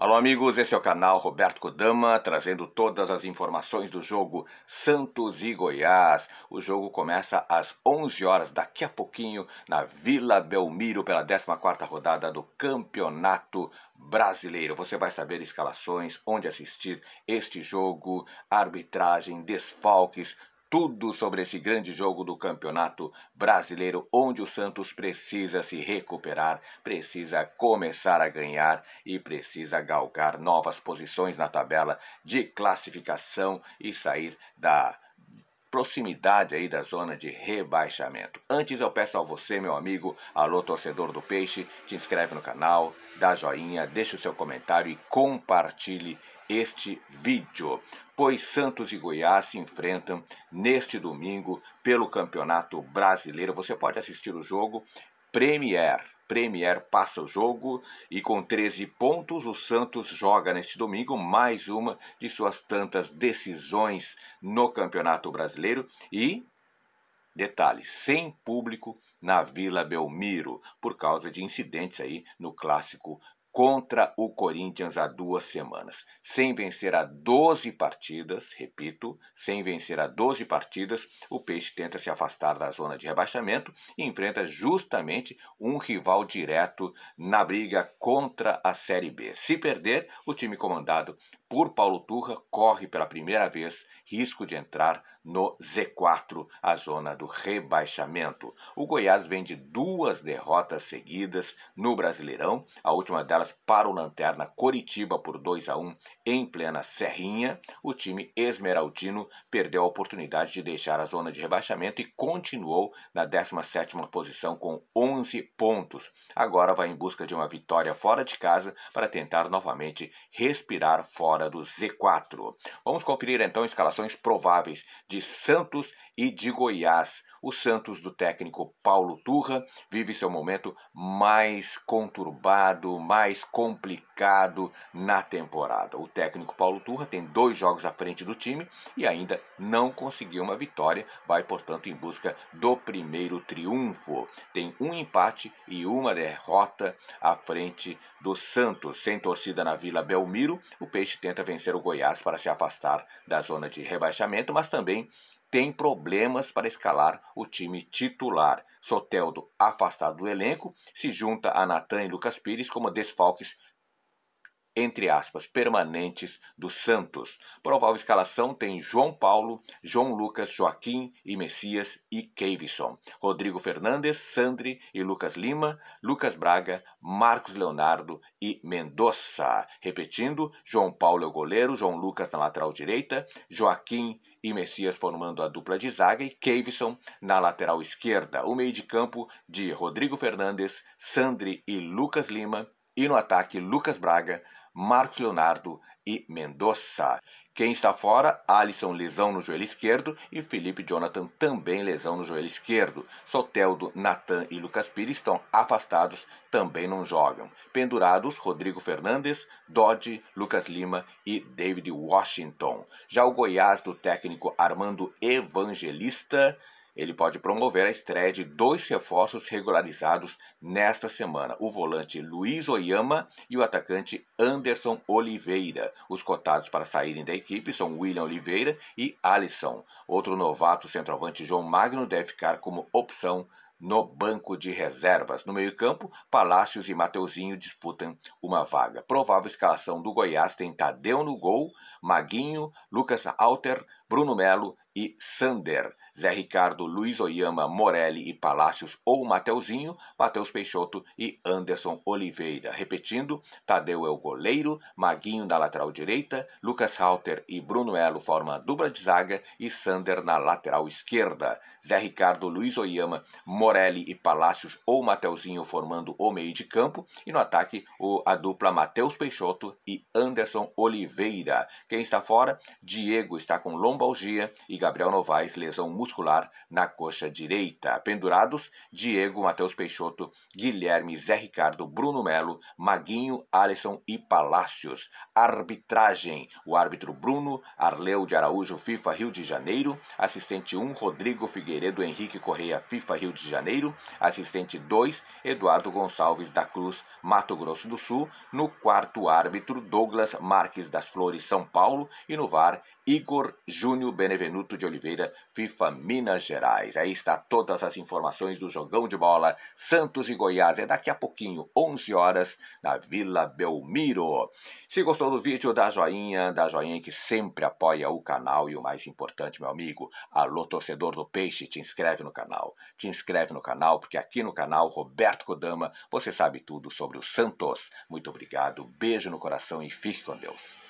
Alô, amigos, esse é o canal Roberto Kodama, trazendo todas as informações do jogo Santos e Goiás. O jogo começa às 11 horas, daqui a pouquinho, na Vila Belmiro, pela 14 rodada do Campeonato Brasileiro. Você vai saber escalações, onde assistir este jogo, arbitragem, desfalques, tudo sobre esse grande jogo do Campeonato Brasileiro, onde o Santos precisa se recuperar, precisa começar a ganhar e precisa galgar novas posições na tabela de classificação e sair da proximidade aí da zona de rebaixamento. Antes eu peço a você, meu amigo, alô torcedor do Peixe, te inscreve no canal, dá joinha, deixa o seu comentário e compartilhe este vídeo, pois Santos e Goiás se enfrentam neste domingo pelo Campeonato Brasileiro. Você pode assistir o jogo Premier. Premier passa o jogo e com 13 pontos o Santos joga neste domingo mais uma de suas tantas decisões no Campeonato Brasileiro e detalhe, sem público na Vila Belmiro por causa de incidentes aí no clássico contra o Corinthians há duas semanas, sem vencer a 12 partidas, repito, sem vencer a 12 partidas, o Peixe tenta se afastar da zona de rebaixamento e enfrenta justamente um rival direto na briga contra a Série B. Se perder, o time comandado por Paulo Turra corre pela primeira vez risco de entrar no Z4, a zona do rebaixamento. O Goiás vem de duas derrotas seguidas no Brasileirão, a última delas para o Lanterna Coritiba por 2 a 1 em plena Serrinha. O time esmeraldino perdeu a oportunidade de deixar a zona de rebaixamento e continuou na 17ª posição com 11 pontos. Agora vai em busca de uma vitória fora de casa para tentar novamente respirar fora do Z4. Vamos conferir então escalações prováveis de de Santos e de Goiás. O Santos do técnico Paulo Turra vive seu momento mais conturbado, mais complicado na temporada. O técnico Paulo Turra tem dois jogos à frente do time e ainda não conseguiu uma vitória, vai portanto em busca do primeiro triunfo. Tem um empate e uma derrota à frente do Santos. Sem torcida na Vila Belmiro, o Peixe tenta vencer o Goiás para se afastar da zona de rebaixamento, mas também tem problemas para escalar o time titular. Soteldo, afastado do elenco, se junta a Natan e Lucas Pires como desfalques entre aspas, permanentes dos Santos. Provável escalação tem João Paulo, João Lucas, Joaquim e Messias e Keivison. Rodrigo Fernandes, Sandri e Lucas Lima, Lucas Braga, Marcos Leonardo e Mendoza. Repetindo, João Paulo é o goleiro, João Lucas na lateral direita, Joaquim e Messias formando a dupla de zaga e Keivison na lateral esquerda. O meio de campo de Rodrigo Fernandes, Sandri e Lucas Lima. E no ataque, Lucas Braga, Marcos Leonardo e Mendoza. Quem está fora? Alisson, lesão no joelho esquerdo e Felipe Jonathan também lesão no joelho esquerdo. Soteldo, Natan e Lucas Pires estão afastados, também não jogam. Pendurados, Rodrigo Fernandes, Dodge, Lucas Lima e David Washington. Já o Goiás do técnico Armando Evangelista ele pode promover a estreia de dois reforços regularizados nesta semana: o volante Luiz Oyama e o atacante Anderson Oliveira. Os cotados para saírem da equipe são William Oliveira e Alisson. Outro novato centroavante, João Magno, deve ficar como opção no banco de reservas. No meio-campo, Palácios e Mateuzinho disputam uma vaga. Provável escalação do Goiás tem Tadeu no gol, Maguinho, Lucas Alter, Bruno Melo e Sander. Zé Ricardo, Luiz Oyama, Morelli e Palácios ou Mateuzinho, Matheus Peixoto e Anderson Oliveira. Repetindo, Tadeu é o goleiro, Maguinho na lateral direita, Lucas Halter e Bruno Elo formam a dupla de zaga e Sander na lateral esquerda. Zé Ricardo, Luiz Oyama, Morelli e Palácios ou Mateuzinho formando o meio de campo e no ataque o, a dupla Matheus Peixoto e Anderson Oliveira. Quem está fora? Diego está com lombalgia e Gabriel Novaes lesão muscular muscular na coxa direita. Pendurados, Diego, Matheus Peixoto, Guilherme, Zé Ricardo, Bruno Melo, Maguinho, Alisson e Palácios. Arbitragem, o árbitro Bruno, Arleu de Araújo, FIFA Rio de Janeiro. Assistente 1, Rodrigo Figueiredo Henrique Correia, FIFA Rio de Janeiro. Assistente 2, Eduardo Gonçalves da Cruz, Mato Grosso do Sul. No quarto árbitro, Douglas Marques das Flores, São Paulo. E no VAR, Igor Júnior Benevenuto de Oliveira, FIFA Minas Gerais. Aí está todas as informações do jogão de bola Santos e Goiás. É daqui a pouquinho, 11 horas, na Vila Belmiro. Se gostou do vídeo, dá joinha, dá joinha que sempre apoia o canal e o mais importante, meu amigo, alô torcedor do Peixe, te inscreve no canal. Te inscreve no canal porque aqui no canal Roberto Kodama, você sabe tudo sobre o Santos. Muito obrigado, beijo no coração e fique com Deus.